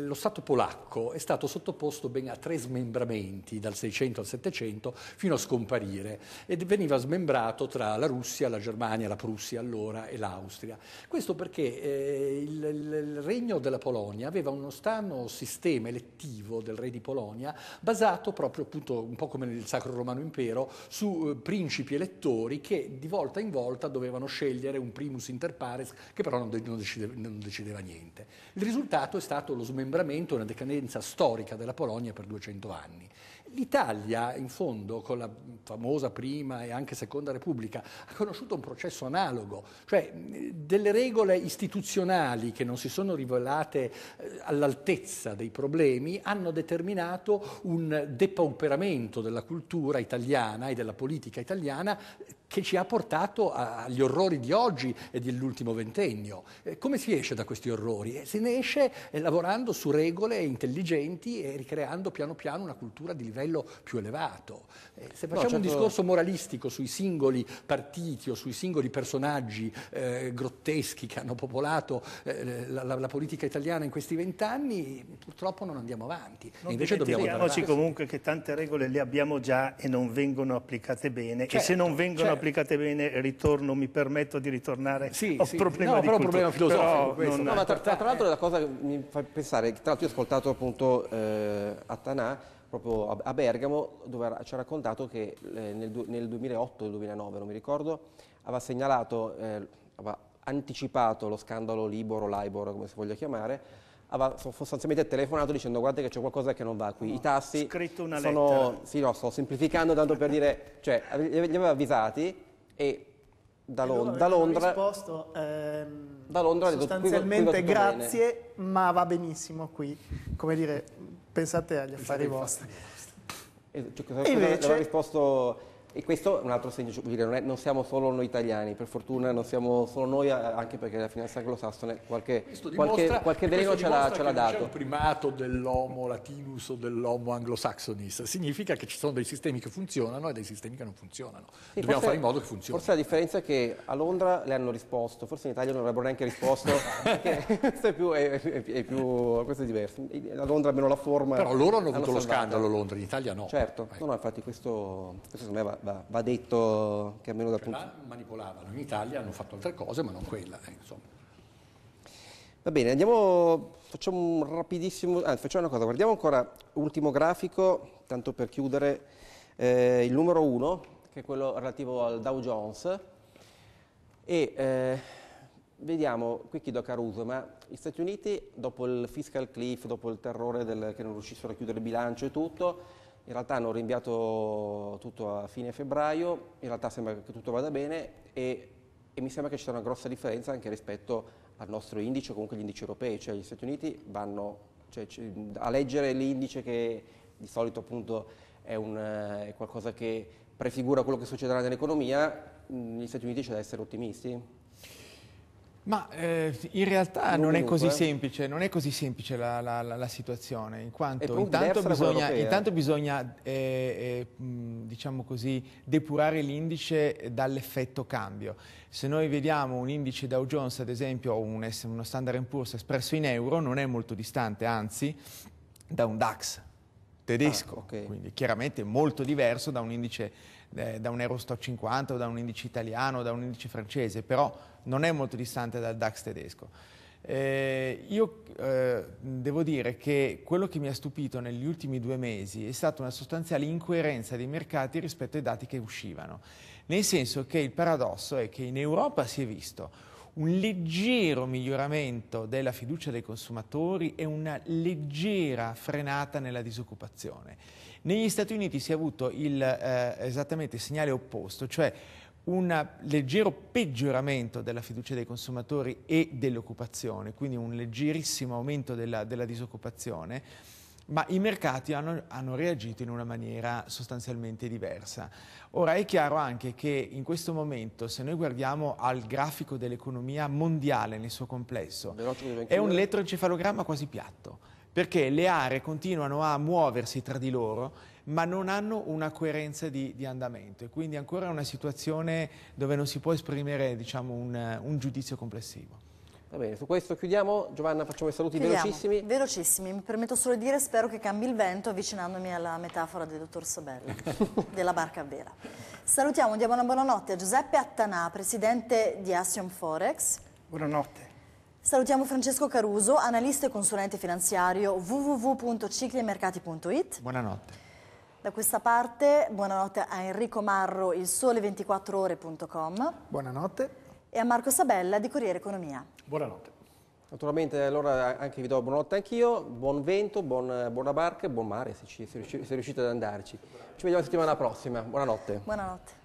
lo Stato polacco è stato sottoposto ben a tre smembramenti dal 600 al 700 fino a scomparire ed veniva smembrato tra la Russia, la Germania, la Prussia allora e l'Austria. Questo perché eh, il, il regno della Polonia aveva uno strano sistema elettivo del re di Polonia Polonia, basato proprio appunto un po' come nel Sacro Romano Impero su eh, principi elettori che di volta in volta dovevano scegliere un primus inter pares che però non, de- non, decide- non decideva niente. Il risultato è stato lo smembramento e una decadenza storica della Polonia per 200 anni. L'Italia, in fondo, con la famosa prima e anche seconda Repubblica, ha conosciuto un processo analogo, cioè delle regole istituzionali che non si sono rivelate eh, all'altezza dei problemi hanno determinato un depauperamento della cultura italiana e della politica italiana che ci ha portato agli orrori di oggi e dell'ultimo ventennio. Eh, come si esce da questi orrori? Eh, se ne esce eh, lavorando su regole intelligenti e ricreando piano piano una cultura di livello più elevato. Se facciamo no, certo. un discorso moralistico sui singoli partiti o sui singoli personaggi eh, grotteschi che hanno popolato eh, la, la, la, politica italiana in questi vent'anni, purtroppo non andiamo avanti. Non invece dobbiamo comunque che tante regole le abbiamo già e non vengono applicate bene certo, e se non vengono certo applicate bene, ritorno, mi permetto di ritornare. Sì, ho sì. Problema no, però è un problema filosofico. Questo, no, ma tra, tra l'altro la cosa che mi fa pensare, tra l'altro io ho ascoltato appunto eh, Atanà proprio a Bergamo dove ci ha raccontato che eh, nel, nel 2008-2009, non mi ricordo, aveva segnalato, eh, aveva anticipato lo scandalo Libor o Libor, come si voglia chiamare, aveva sostanzialmente telefonato dicendo guarda che c'è qualcosa che non va qui, no, i tassi sono, sì, no, sto semplificando tanto per dire, cioè li aveva avvisati e da, Lond- da Londra... Risposto, ehm, da Londra sostanzialmente detto, qui, qui grazie, bene. ma va benissimo qui. Come dire, pensate agli affari vostri. E, cioè, cosa, invece... aveva risposto e questo è un altro segno, non, è, non, siamo solo noi italiani, per fortuna non siamo solo noi, anche perché la finanza anglosassone qualche, qualche, qualche delino ce l'ha, ce l'ha dato. C'è il primato dell'homo latinus o dell'homo anglosaxonis, significa che ci sono dei sistemi che funzionano e dei sistemi che non funzionano. Sì, Dobbiamo forse, fare in modo che funzionino. Forse la differenza è che a Londra le hanno risposto, forse in Italia non avrebbero neanche risposto, perché questo è più, è, è più, questo è diverso. A Londra almeno la forma... Però loro hanno avuto hanno lo scandalo a Londra, in Italia no. Certo, eh. no, no, infatti questo, questo secondo me va, va detto che almeno dal punto... La manipolavano, in Italia hanno fatto altre cose ma non quella, eh, insomma. Va bene, andiamo, facciamo un rapidissimo, anzi facciamo una cosa, guardiamo ancora l'ultimo grafico, tanto per chiudere, eh, il numero 1, che è quello relativo al Dow Jones, e eh, vediamo, qui chiedo a Caruso, ma gli Stati Uniti dopo il fiscal cliff, dopo il terrore del, che non riuscissero a chiudere il bilancio e tutto, in realtà hanno rinviato tutto a fine febbraio, in realtà sembra che tutto vada bene e, e mi sembra che ci sia una grossa differenza anche rispetto al nostro indice o comunque agli indici europei, cioè gli Stati Uniti vanno cioè, a leggere l'indice che di solito appunto è, un, è qualcosa che prefigura quello che succederà nell'economia, negli mm, Stati Uniti c'è da essere ottimisti. Ma eh, in realtà Dunque. non è così semplice, è così semplice la, la, la, la, situazione, in quanto intanto bisogna, intanto bisogna eh, eh, mm, diciamo così, depurare l'indice dall'effetto cambio. Se noi vediamo un indice Dow Jones, ad esempio, o un, uno Standard impulso espresso in euro, non è molto distante, anzi, da un DAX tedesco, ah, okay. quindi chiaramente molto diverso da un indice eh, da un Eurostock 50 o da un indice italiano o da un indice francese, però non è molto distante dal DAX tedesco. Eh, io eh, devo dire che quello che mi ha stupito negli ultimi due mesi è stata una sostanziale incoerenza dei mercati rispetto ai dati che uscivano, nel senso che il paradosso è che in Europa si è visto un leggero miglioramento della fiducia dei consumatori e una leggera frenata nella disoccupazione. Negli Stati Uniti si è avuto il, eh, esattamente il segnale opposto, cioè un leggero peggioramento della fiducia dei consumatori e dell'occupazione, quindi un leggerissimo aumento della, della disoccupazione, ma i mercati hanno, hanno, reagito in una maniera sostanzialmente diversa. Ora è chiaro anche che in questo momento, se noi guardiamo al grafico dell'economia mondiale nel suo complesso, è un elettroencefalogramma quasi piatto perché le aree continuano a muoversi tra di loro ma non hanno una coerenza di, di andamento e quindi ancora è una situazione dove non si può esprimere diciamo, un, un giudizio complessivo. Va bene, su questo chiudiamo. Giovanna, facciamo i saluti chiudiamo. velocissimi. Velocissimi, mi permetto solo di dire spero che cambi il vento avvicinandomi alla metafora del dottor Sabella, della barca a vera. Salutiamo, diamo una buonanotte a Giuseppe Attanà, presidente di Assium Forex. Buonanotte. Salutiamo Francesco Caruso, analista e consulente finanziario www.ciclimercati.it. Buonanotte. Da questa parte, buonanotte a Enrico Marro, il sole24ore.com. Buonanotte. E a Marco Sabella di Corriere Economia. Buonanotte. Naturalmente allora anche vi do buonanotte anch'io, buon vento, buon, buona barca e buon mare se, ci, se, riuscite ad andarci. Ci vediamo la settimana prossima, buonanotte. Buonanotte.